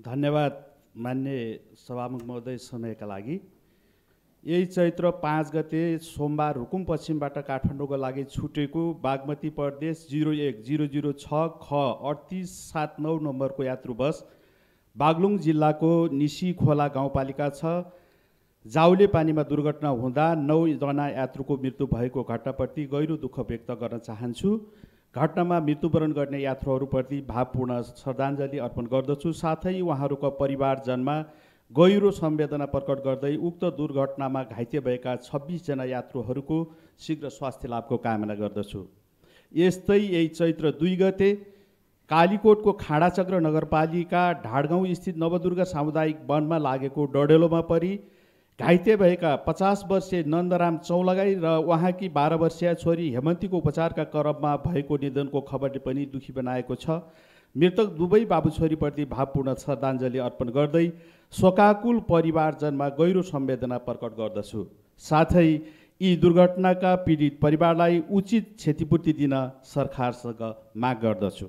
धन्यवाद मान्य सभामुख महोदय समयका लागि यही चैत्र पाँच गते सोमबार रुकुम पश्चिमबाट काठमाडौँको लागि छुटेको बागमती प्रदेश जिरो एक जिरो जिरो छ ख अडतिस सात नौ नम्बरको यात्रु बस बागलुङ जिल्लाको निसी खोला गाउँपालिका छ जाउले पानीमा दुर्घटना हुँदा नौजना यात्रुको मृत्यु भएको घटनाप्रति गहिरो दुःख व्यक्त गर्न चाहन्छु घटनामा मृत्युवरण गर्ने यात्रुहरूप्रति भावपूर्ण श्रद्धाञ्जली अर्पण गर्दछु साथै उहाँहरूको परिवारजनमा गहिरो संवेदना प्रकट गर्दै उक्त दुर्घटनामा घाइते भएका छब्बिसजना यात्रुहरूको शीघ्र स्वास्थ्य लाभको कामना गर्दछु यस्तै यही चैत्र दुई गते कालीकोटको खाँडाचक्र नगरपालिका ढाडगाउँ स्थित नवदुर्गा सामुदायिक वनमा लागेको डडेलोमा परि घाइते भएका पचास वर्षीय नन्दराम चौलगाई र उहाँकी बाह्र वर्षीय छोरी हेमन्तीको उपचारका क्रममा भएको निधनको खबरले पनि दुखी बनाएको छ मृतक दुवै बाबु छोरीप्रति भावपूर्ण श्रद्धाञ्जली अर्पण गर्दै शोकाकुल परिवारजनमा गहिरो संवेदना प्रकट गर्दछु साथै यी दुर्घटनाका पीडित परिवारलाई उचित क्षतिपूर्ति दिन सरकारसँग माग गर्दछु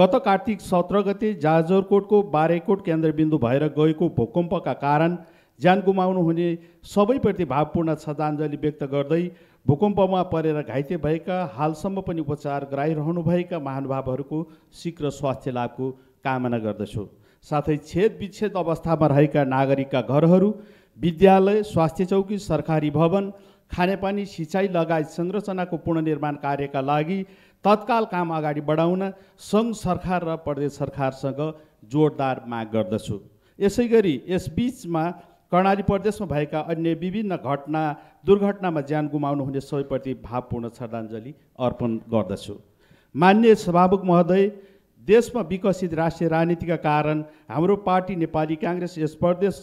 गत कार्तिक सत्र गते जाजरकोटको बारेकोट केन्द्रबिन्दु भएर गएको भूकम्पका कारण ज्यान गुमाउनु हुने सबैप्रति भावपूर्ण श्रद्धाञ्जली व्यक्त गर्दै भूकम्पमा परेर घाइते भएका हालसम्म पनि उपचार गराइरहनुभएका महानुभावहरूको शीघ्र स्वास्थ्य लाभको कामना गर्दछु साथै छेद विच्छेद अवस्थामा रहेका नागरिकका घरहरू विद्यालय स्वास्थ्य चौकी सरकारी भवन खानेपानी सिँचाइ लगायत संरचनाको पुननिर्माण कार्यका लागि तत्काल काम अगाडि बढाउन सङ्घ सरकार र प्रदेश सरकारसँग जोडदार माग गर्दछु यसै गरी यसबिचमा कर्णाली प्रदेशमा भएका अन्य विभिन्न घटना दुर्घटनामा ज्यान गुमाउनु हुने सबैप्रति भावपूर्ण श्रद्धाञ्जली अर्पण गर्दछु मान्य सभामुख महोदय देशमा विकसित राष्ट्रिय राजनीतिका कारण हाम्रो पार्टी नेपाली काङ्ग्रेस यस प्रदेश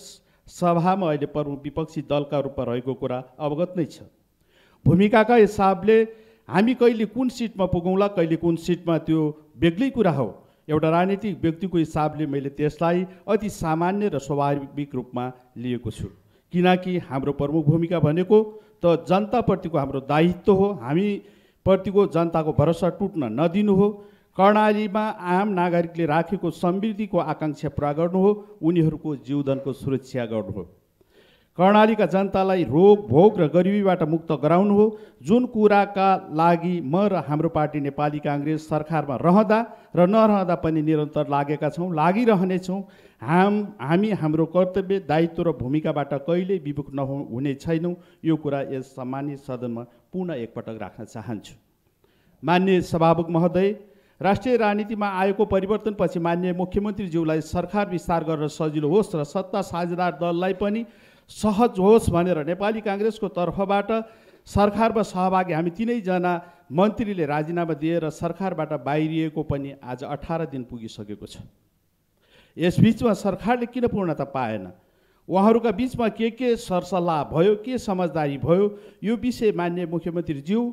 सभामा अहिले प्रमुख विपक्षी दलका रूपमा रहेको कुरा अवगत नै छ भूमिकाका हिसाबले हामी कहिले कुन सिटमा पुगौँला कहिले कुन सिटमा त्यो बेग्लै कुरा हो एउटा राजनीतिक व्यक्तिको हिसाबले मैले त्यसलाई अति सामान्य र स्वाभाविक रूपमा लिएको छु किनकि हाम्रो प्रमुख भूमिका भनेको त जनताप्रतिको हाम्रो दायित्व हो हामीप्रतिको जनताको भरोसा टुट्न नदिनु हो कर्णालीमा आम नागरिकले राखेको समृद्धिको आकाङ्क्षा पुरा गर्नु हो उनीहरूको जीवधनको सुरक्षा गर्नु हो कर्णालीका जनतालाई रोग भोग र गरिबीबाट मुक्त गराउनु हो जुन कुराका लागि म र हाम्रो पार्टी नेपाली काङ्ग्रेस सरकारमा रहँदा र नरहँदा पनि निरन्तर लागेका छौँ लागिरहनेछौँ हाम हामी हाम्रो कर्तव्य दायित्व र भूमिकाबाट कहिल्यै विमुख नहुने छैनौँ यो कुरा यस सम्मान्य सदनमा पुनः एकपटक राख्न चाहन्छु मान्य सभामुख महोदय राष्ट्रिय राजनीतिमा आएको परिवर्तनपछि मान्य मुख्यमन्त्रीज्यूलाई सरकार विस्तार गर्न सजिलो होस् र सत्ता साझेदार दललाई पनि सहज होस् भनेर नेपाली काङ्ग्रेसको तर्फबाट सरकारमा सहभागी हामी तिनैजना मन्त्रीले राजीनामा दिएर सरकारबाट बाहिरिएको पनि आज अठार दिन पुगिसकेको छ यसबिचमा सरकारले किन पूर्णता पाएन उहाँहरूका बिचमा के के सरसल्लाह भयो के समझदारी भयो यो विषय मान्य मुख्यमन्त्रीज्यू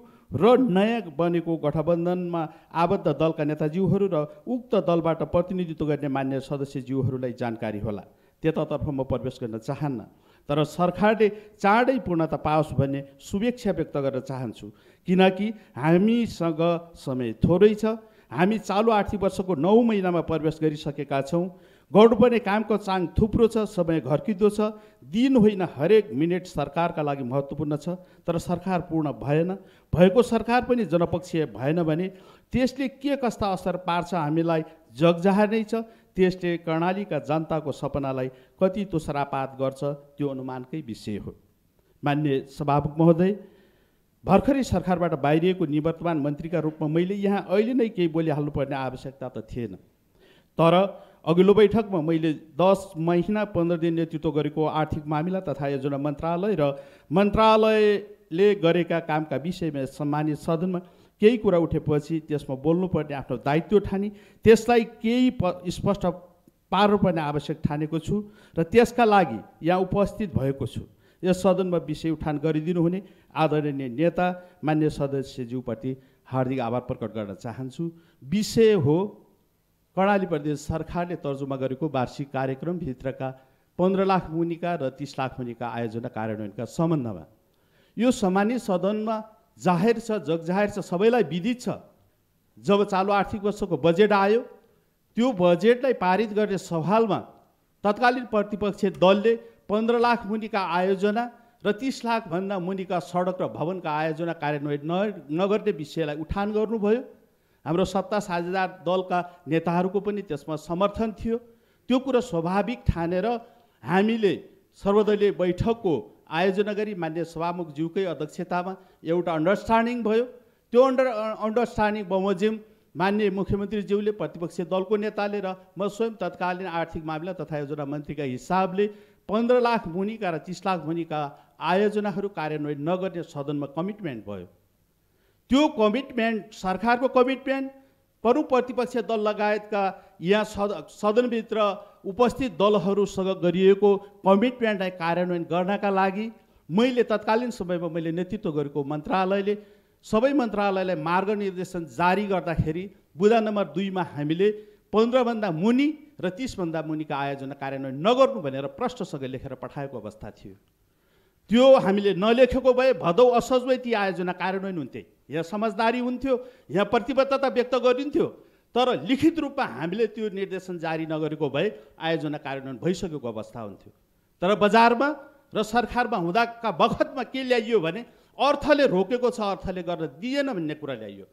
र नयाँ बनेको गठबन्धनमा आबद्ध दलका नेताज्यूहरू र उक्त दलबाट प्रतिनिधित्व गर्ने मान्य सदस्यज्यूहरूलाई जानकारी होला त्यतातर्फ म प्रवेश गर्न चाहन्न तर सरकारले चाँडै पूर्णता पाओस् भन्ने शुभेच्छा व्यक्त गर्न चाहन्छु किनकि हामीसँग समय थोरै छ हामी चालु आर्थिक वर्षको नौ महिनामा प्रवेश गरिसकेका छौँ गर्नुपर्ने कामको चाङ थुप्रो छ समय घर्किँदो छ दिन होइन हरेक मिनट सरकारका लागि महत्त्वपूर्ण छ तर सरकार पूर्ण भएन भएको सरकार पनि जनपक्षीय भएन भने त्यसले के कस्ता असर पार्छ हामीलाई जगजाहार नै छ त्यसले कर्णालीका जनताको सपनालाई कति तुसरापात गर्छ त्यो अनुमानकै विषय हो मान्य सभामुख महोदय भर्खरै सरकारबाट बाहिरिएको निवर्तमान मन्त्रीका रूपमा मैले यहाँ अहिले नै केही बोलिहाल्नुपर्ने आवश्यकता त थिएन तर अघिल्लो बैठकमा मैले दस महिना पन्ध्र दिन नेतृत्व गरेको आर्थिक मामिला तथा योजना मन्त्रालय र मन्त्रालयले गरेका कामका विषयमा सम्मानित सदनमा केही कुरा उठेपछि त्यसमा बोल्नुपर्ने आफ्नो दायित्व ठाने त्यसलाई केही प स्पष्ट पार्नुपर्ने आवश्यक ठानेको छु र त्यसका लागि यहाँ उपस्थित भएको छु यस सदनमा विषय उठान गरिदिनु हुने आदरणीय नेता मान्य सदस्यज्यूप्रति हार्दिक आभार प्रकट गर्न चाहन्छु विषय हो कर्णाली प्रदेश सरकारले तर्जुमा गरेको वार्षिक कार्यक्रमभित्रका पन्ध्र लाख मुनिका र तिस लाख मुनिका आयोजना कार्यान्वयनका सम्बन्धमा यो सामान्य सदनमा जाहेर छ जग जाहेर छ सबैलाई विदित छ जब चालु आर्थिक वर्षको बजेट आयो त्यो बजेटलाई पारित गर्ने सवालमा तत्कालीन प्रतिपक्ष दलले पन्ध्र लाख मुनिका आयोजना र तिस लाखभन्दा मुनिका सडक र भवनका आयोजना कार्यान्वयन नगर्ने विषयलाई उठान गर्नुभयो हाम्रो सत्ता साझेदार दलका नेताहरूको पनि त्यसमा समर्थन थियो त्यो कुरो स्वाभाविक ठानेर हामीले सर्वदलीय बैठकको आयोजना गरी मान्य सभामुखज्यूकै अध्यक्षतामा एउटा अन्डरस्ट्यान्डिङ भयो त्यो अन्डर अन्डरस्ट्यान्डिङ बमोजिम मान्य मुख्यमन्त्रीज्यूले प्रतिपक्षी दलको नेताले र म स्वयं तत्कालीन आर्थिक मामिला तथा योजना मन्त्रीका हिसाबले पन्ध्र लाख मुनिका र तिस लाख मुनिका आयोजनाहरू कार्यान्वयन नगर्ने सदनमा कमिटमेन्ट भयो त्यो कमिटमेन्ट सरकारको कमिटमेन्ट परु प्रतिपक्ष दल लगायतका यहाँ सद सदनभित्र उपस्थित दलहरूसँग गरिएको कमिटमेन्टलाई कार्यान्वयन गर्नका लागि मैले तत्कालीन समयमा मैले नेतृत्व गरेको मन्त्रालयले सबै मन्त्रालयलाई मार्गनिर्देशन जारी गर्दाखेरि बुधा नम्बर दुईमा हामीले पन्ध्रभन्दा मुनि र तिसभन्दा मुनिका आयोजना कार्यान्वयन नगर्नु भनेर प्रष्टसँग लेखेर पठाएको अवस्था थियो त्यो हामीले नलेखेको भए भदौ असजमै ती आयोजना कार्यान्वयन हुन्थे यहाँ समझदारी हुन्थ्यो यहाँ प्रतिबद्धता व्यक्त गरिन्थ्यो तर लिखित रूपमा हामीले त्यो निर्देशन जारी नगरेको भए आयोजना कार्यान्वयन भइसकेको अवस्था हुन्थ्यो तर बजारमा र सरकारमा हुँदाका बखतमा के ल्याइयो भने अर्थले रोकेको छ अर्थले गर्न दिएन भन्ने कुरा ल्याइयो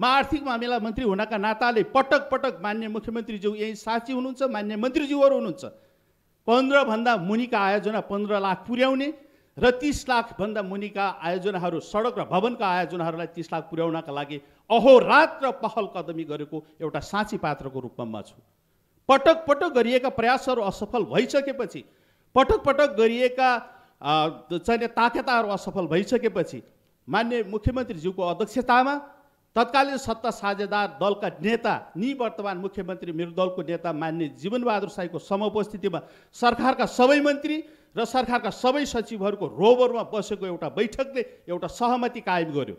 म आर्थिक मामिला मन्त्री हुनका नाताले पटक पटक मान्य मुख्यमन्त्रीज्यू यहीँ साँची हुनुहुन्छ मान्य मन्त्रीज्यूहरू हुनुहुन्छ पन्ध्रभन्दा मुनिका आयोजना पन्ध्र लाख पुर्याउने र तिस लाखभन्दा मुनिका आयोजनाहरू सडक र भवनका आयोजनाहरूलाई तिस लाख पुर्याउनका लागि अहोरात र पहल कदमी गरेको एउटा साँची पात्रको रूपमा म छु पटक पटक गरिएका प्रयासहरू असफल भइसकेपछि पटक पटक गरिएका चाहिने ताकेताहरू असफल भइसकेपछि मान्य मुख्यमन्त्रीज्यूको अध्यक्षतामा तत्कालीन सत्ता साझेदार दलका नेता निवर्तमान मुख्यमन्त्री मेरो दलको नेता मान्य जीवनबहादुर साईको समुपस्थितिमा सरकारका सबै मन्त्री र सरकारका सबै सचिवहरूको रोबरमा बसेको एउटा बैठकले एउटा सहमति कायम गर्यो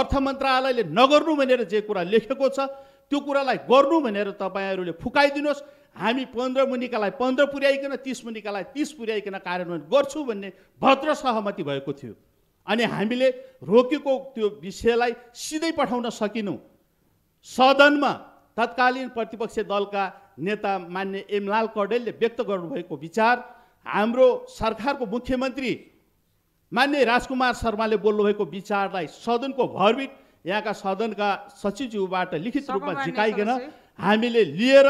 अर्थ मन्त्रालयले नगर्नु भनेर जे कुरा लेखेको छ त्यो कुरालाई गर्नु भनेर तपाईँहरूले फुकाइदिनुहोस् हामी पन्ध्र मुनिकालाई पन्ध्र पुर्याइकन तिस मुनिकालाई तिस पुर्याइकन कार्यान्वयन गर्छु भन्ने भद्र सहमति भएको थियो अनि हामीले रोकेको त्यो विषयलाई सिधै पठाउन सकेनौँ सदनमा तत्कालीन प्रतिपक्ष दलका नेता मान्य एमलाल कडेलले व्यक्त गर्नुभएको विचार हाम्रो सरकारको मुख्यमन्त्री मान्य राजकुमार शर्माले बोल्नुभएको विचारलाई सदनको भरबिट यहाँका सदनका सचिवज्यूबाट लिखित रूपमा झिकाइकन हामीले लिएर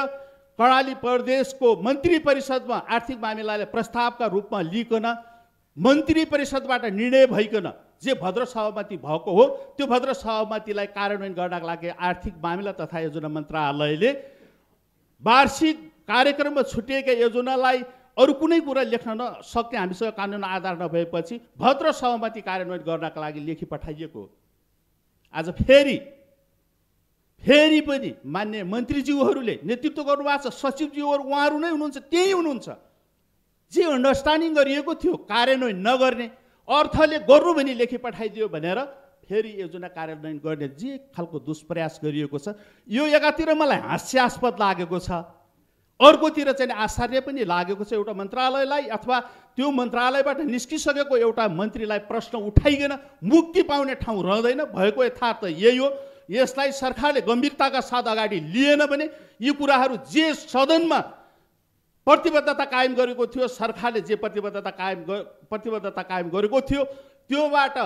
कर्णाली प्रदेशको मन्त्री परिषदमा आर्थिक मामिलाले प्रस्तावका रूपमा लिइकन मन्त्री परिषदबाट निर्णय भइकन जे भद्र सहमति भएको हो त्यो भद्र सहमतिलाई कार्यान्वयन गर्नका लागि आर्थिक मामिला तथा योजना मन्त्रालयले वार्षिक कार्यक्रममा छुटिएका योजनालाई अरू कुनै कुरा लेख्न नसक्ने हामीसँग कानुन आधार नभएपछि भद्र सहमति कार्यान्वयन गर्नका लागि लेखी पठाइएको आज फेरि फेरि पनि मान्य मन्त्रीज्यूहरूले नेतृत्व गर्नुभएको छ सचिवज्यूहरू उहाँहरू नै हुनुहुन्छ त्यही हुनुहुन्छ जे अन्डरस्ट्यान्डिङ गरिएको थियो कार्यान्वयन नगर्ने अर्थले गर्नु भने लेखी पठाइदियो भनेर फेरि योजना कार्यान्वयन गर्ने जे खालको दुष्प्रयास गरिएको छ यो एकातिर मलाई हास्यास्पद लागेको छ अर्कोतिर चाहिँ आश्चर्य पनि लागेको छ एउटा मन्त्रालयलाई अथवा त्यो मन्त्रालयबाट निस्किसकेको एउटा मन्त्रीलाई प्रश्न उठाइकन मुक्ति पाउने ठाउँ रहँदैन भएको यथार्थ यही हो यसलाई सरकारले गम्भीरताका साथ अगाडि लिएन भने यी कुराहरू जे सदनमा प्रतिबद्धता कायम गरेको थियो सरकारले जे प्रतिबद्धता कायम प्रतिबद्धता कायम गरेको थियो त्योबाट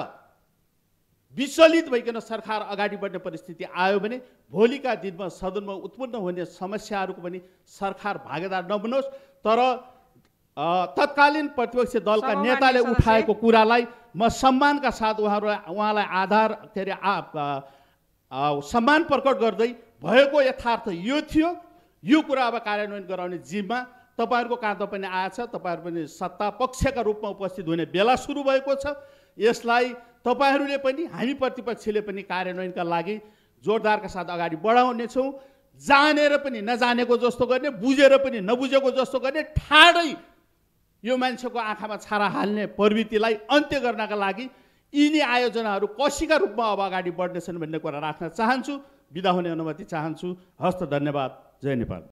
विचलित भइकन सरकार अगाडि बढ्ने परिस्थिति आयो भने भोलिका दिनमा सदनमा उत्पन्न हुने समस्याहरूको पनि सरकार भागेदार नबनोस् तर तत्कालीन प्रतिपक्षी दलका नेताले उठाएको कुरालाई म सम्मानका साथ उहाँहरूलाई उहाँलाई आधार के अरे सम्मान प्रकट गर्दै भएको यथार्थ यो थियो यो कुरा अब कार्यान्वयन गराउने जिम्मा तपाईँहरूको काँधमा पनि आएछ तपाईँहरू पनि सत्ता पक्षका रूपमा उपस्थित हुने बेला सुरु भएको छ यसलाई तपाईँहरूले पनि हामी प्रतिपक्षले पनि कार्यान्वयनका लागि जोरदारका साथ अगाडि बढाउनेछौँ जानेर पनि नजानेको जस्तो गर्ने बुझेर पनि नबुझेको जस्तो गर्ने ठाडै यो मान्छेको आँखामा छारा हाल्ने प्रवृत्तिलाई अन्त्य गर्नका लागि यिनी आयोजनाहरू कसीका रूपमा अब अगाडि बढ्नेछन् भन्ने कुरा राख्न चाहन्छु बिदा हुने अनुमति चाहन्छु हस्त धन्यवाद जय नेपाल